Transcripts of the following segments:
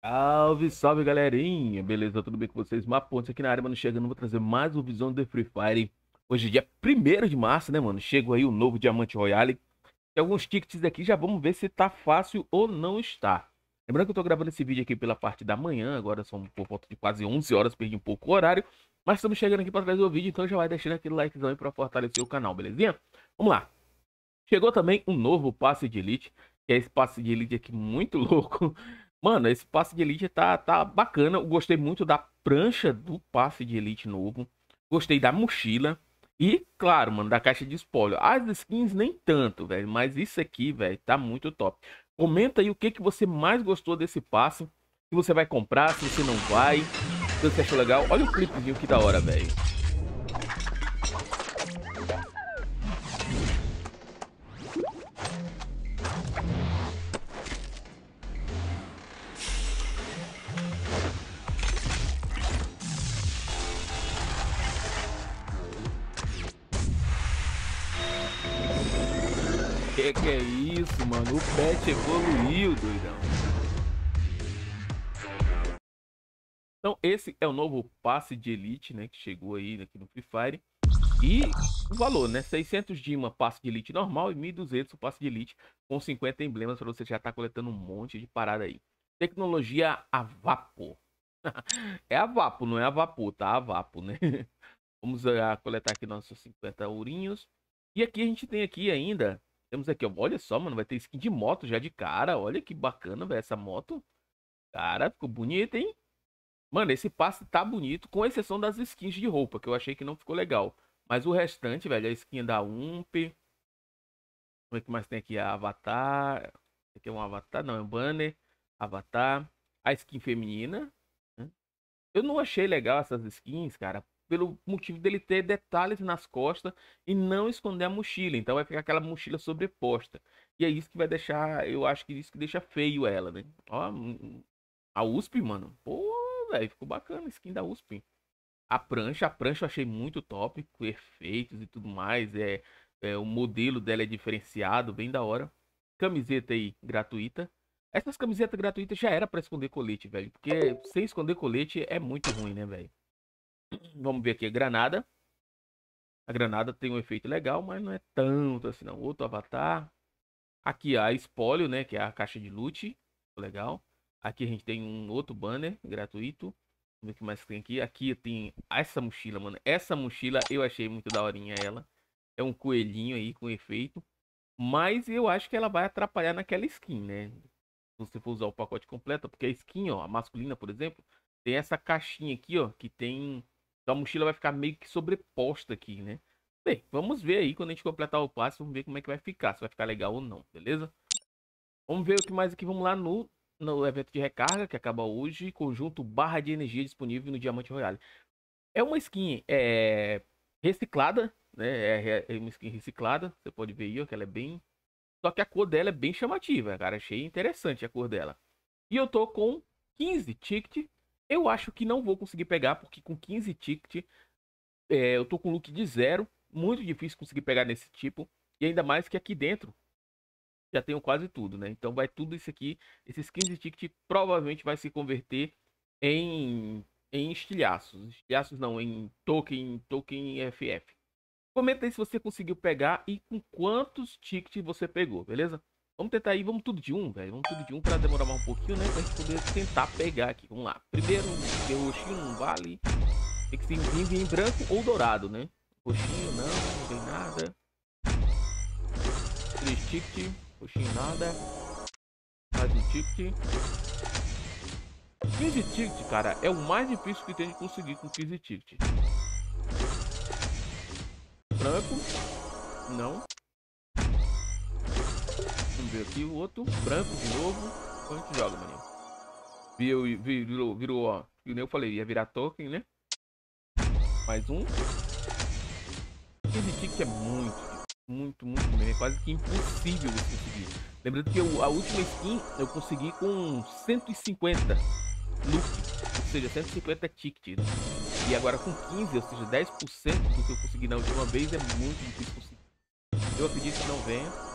Salve, salve galerinha, beleza? Tudo bem com vocês? Mapontes aqui na área, mano, chegando, vou trazer mais um Visão de Free Fire Hoje é dia 1 de março, né, mano? Chegou aí o novo Diamante Royale Tem alguns tickets aqui, já vamos ver se tá fácil ou não está Lembrando que eu tô gravando esse vídeo aqui pela parte da manhã, agora são por volta de quase 11 horas, perdi um pouco o horário Mas estamos chegando aqui para trazer o vídeo, então já vai deixando aquele likezão aí pra fortalecer o canal, belezinha? Vamos lá! Chegou também um novo passe de Elite, que é esse passe de Elite aqui muito louco Mano, esse passe de elite tá, tá bacana. Eu gostei muito da prancha do passe de elite novo. Gostei da mochila. E, claro, mano, da caixa de spoiler. As skins nem tanto, velho. Mas isso aqui, velho, tá muito top. Comenta aí o que, que você mais gostou desse passe. Se você vai comprar, se você não vai. Se você achou legal. Olha o clipezinho que da hora, velho. que que é isso, mano? O pet evoluiu, doidão. Então, esse é o novo passe de elite, né? Que chegou aí aqui no Free Fire. E o valor, né? 600 de uma passe de elite normal e 1.200 o passe de elite com 50 emblemas para você já estar tá coletando um monte de parada aí. Tecnologia a vapor. é a vapor, não é a vapor, tá? A vapor, né? Vamos a, ah, coletar aqui nossos 50 ourinhos. E aqui a gente tem aqui ainda temos aqui, ó. Olha só, mano. Vai ter skin de moto já de cara. Olha que bacana, velho. Essa moto. Cara, ficou bonita, hein? Mano, esse passe tá bonito, com exceção das skins de roupa, que eu achei que não ficou legal. Mas o restante, velho, a skin da UMP. Como é que mais tem aqui? A Avatar. Aqui é um Avatar, não, é um banner. Avatar. A skin feminina. Né? Eu não achei legal essas skins, cara pelo motivo dele ter detalhes nas costas e não esconder a mochila. Então vai ficar aquela mochila sobreposta. E é isso que vai deixar, eu acho que é isso que deixa feio ela, né? Ó, a USP, mano. Pô, velho, ficou bacana a skin da USP. A prancha, a prancha eu achei muito top, com efeitos e tudo mais. É, é o modelo dela é diferenciado, bem da hora. Camiseta aí gratuita. Essas camisetas gratuitas já era para esconder colete, velho, porque sem esconder colete é muito ruim, né, velho? Vamos ver aqui, Granada. A Granada tem um efeito legal, mas não é tanto assim não. Outro avatar. Aqui a Espólio, né, que é a caixa de loot. Legal. Aqui a gente tem um outro banner gratuito. Vamos ver o que mais tem aqui. Aqui tem essa mochila, mano. Essa mochila eu achei muito daorinha ela. É um coelhinho aí com efeito. Mas eu acho que ela vai atrapalhar naquela skin, né? Se você for usar o pacote completo, porque a skin, ó, a masculina, por exemplo, tem essa caixinha aqui, ó, que tem então a mochila vai ficar meio que sobreposta aqui, né? Bem, vamos ver aí quando a gente completar o passo, vamos ver como é que vai ficar, se vai ficar legal ou não, beleza? Vamos ver o que mais aqui, vamos lá no, no evento de recarga, que acaba hoje, conjunto barra de energia disponível no Diamante Royale. É uma skin é, reciclada, né? É, é, é uma skin reciclada, você pode ver aí, ó, que ela é bem... Só que a cor dela é bem chamativa, cara, achei interessante a cor dela. E eu tô com 15 tickets eu acho que não vou conseguir pegar, porque com 15 ticket é, eu tô com look de zero. Muito difícil conseguir pegar nesse tipo. E ainda mais que aqui dentro já tenho quase tudo, né? Então vai tudo isso aqui. Esses 15 tickets provavelmente vai se converter em, em estilhaços. Estilhaços não, em token, token FF. Comenta aí se você conseguiu pegar e com quantos tickets você pegou, beleza? Vamos tentar aí, vamos tudo de um, velho. Vamos tudo de um pra demorar mais um pouquinho, né? Pra gente poder tentar pegar aqui. Vamos lá. Primeiro, deu roxinho, não vale. Tem que ser em, em branco ou dourado, né? Roxinho, não, não tem nada. Três ticket, roxinho, nada. Mais um ticket. 15 ticket, cara, é o mais difícil que tem de conseguir com 15 ticket. Branco, não. Vamos ver aqui o outro. Branco de novo. Quando a gente joga, maninho. Virou, virou, virou, ó. Que nem eu falei, ia virar token, né? Mais um. Esse tique é muito, muito, muito bem É quase que impossível você conseguir. Lembrando que eu, a última skin eu consegui com 150 loot. Ou seja, 150 tickets. E agora com 15, ou seja, 10% do que eu consegui na última vez é muito difícil conseguir. Eu acredito que não venha.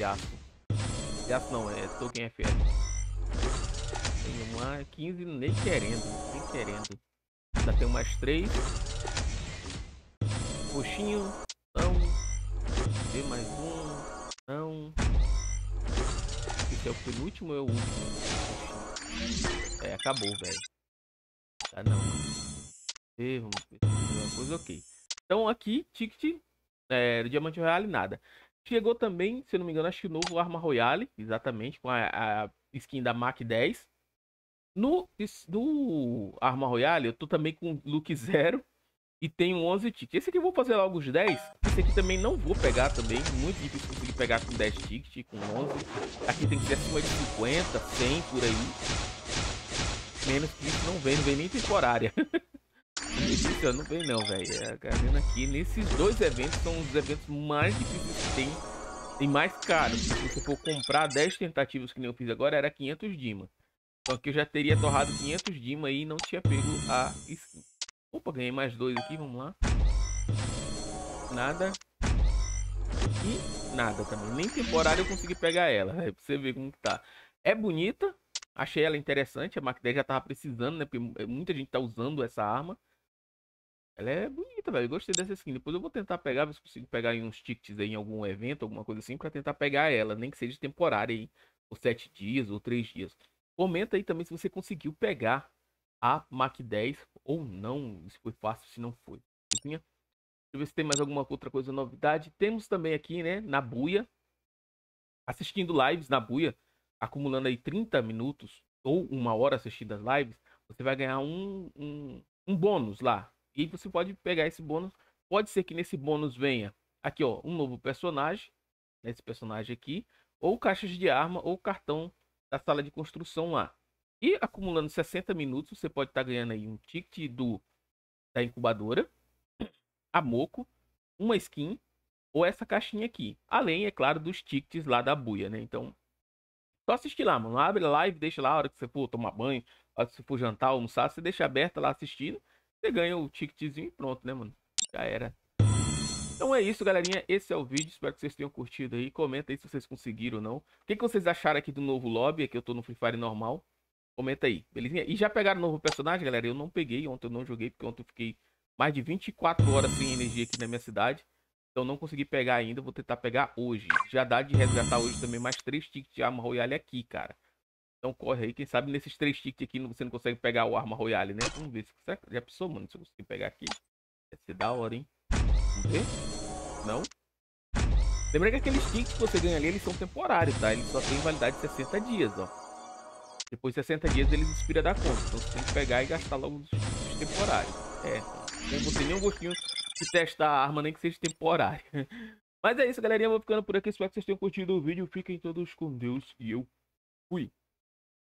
Yasuo. Yasuo não, é Token FF. Tem uma 15 nem querendo, nem querendo. Ainda tem umas 3. Roxinho, não. Tem mais um, não. Esse é o penúltimo, é o último. É, acabou, velho. Ah, não. Erro, coisa ok. Então aqui, ticket é, do Diamante e nada. Chegou também, se não me engano, acho que o novo Arma Royale, exatamente, com a, a skin da Mac 10. No, no Arma Royale, eu tô também com look zero e tenho 11 tickets. Esse aqui eu vou fazer logo os 10. Esse aqui também não vou pegar também, muito difícil conseguir pegar com 10 tickets, com 11. Aqui tem que ser acima de 50, 100 por aí. Menos que isso não vem, não vem nem temporária. Difícil, não vem não, velho. É, a Garena aqui, nesses dois eventos, são os eventos mais difíceis que tem e mais caros. Se você for comprar 10 tentativas que nem eu fiz agora, era 500 Dima. Só que eu já teria torrado 500 Dima e não tinha pego a skin. Opa, ganhei mais dois aqui, vamos lá. Nada. E nada também. Nem temporário eu consegui pegar ela, véio, pra você ver como que tá. É bonita, achei ela interessante, a Mac 10 já tava precisando, né? Porque muita gente tá usando essa arma. Ela é bonita, velho. gostei dessa skin. Depois eu vou tentar pegar, ver se consigo pegar em uns tickets aí, em algum evento, alguma coisa assim, para tentar pegar ela, nem que seja temporária aí, por sete dias ou três dias. Comenta aí também se você conseguiu pegar a Mac 10 ou não, se foi fácil, se não foi. Deixa eu ver se tem mais alguma outra coisa novidade. Temos também aqui, né, na buia, assistindo lives na buia, acumulando aí 30 minutos ou uma hora assistindo as lives, você vai ganhar um, um, um bônus lá, e você pode pegar esse bônus. Pode ser que nesse bônus venha aqui, ó, um novo personagem. Né, esse personagem aqui. Ou caixas de arma ou cartão da sala de construção lá. E acumulando 60 minutos, você pode estar tá ganhando aí um ticket do da incubadora, a moco, uma skin ou essa caixinha aqui. Além, é claro, dos tickets lá da buia, né? Então, só assistir lá, mano. Abre a live, deixa lá a hora que você for tomar banho, a hora que você for jantar, almoçar, você deixa aberta lá assistindo você ganha o ticketzinho e pronto, né, mano? Já era. Então é isso, galerinha. Esse é o vídeo. Espero que vocês tenham curtido aí. Comenta aí se vocês conseguiram ou não. O que, que vocês acharam aqui do novo lobby? Aqui é eu tô no Free Fire normal. Comenta aí, belezinha? E já pegaram o novo personagem, galera? Eu não peguei. Ontem eu não joguei, porque ontem eu fiquei mais de 24 horas sem energia aqui na minha cidade. Então não consegui pegar ainda. Vou tentar pegar hoje. Já dá de resgatar hoje também mais três tickets de arma royale aqui, cara. Então corre aí, quem sabe nesses três tickets aqui você não consegue pegar o arma royale, né? Vamos ver se você já pensou, mano, se eu conseguir pegar aqui. Vai ser da hora, hein? Vamos ver? Não? Lembra que aqueles tickets que você ganha ali, eles são temporários, tá? Eles só têm validade de 60 dias, ó. Depois de 60 dias eles expira da conta, então você tem que pegar e gastar logo os tickets temporários. É, então, não gostei nem um gostinho de testar a arma, nem que seja temporária. Mas é isso, galerinha, eu vou ficando por aqui. Espero que vocês tenham curtido o vídeo. Fiquem todos com Deus e eu fui.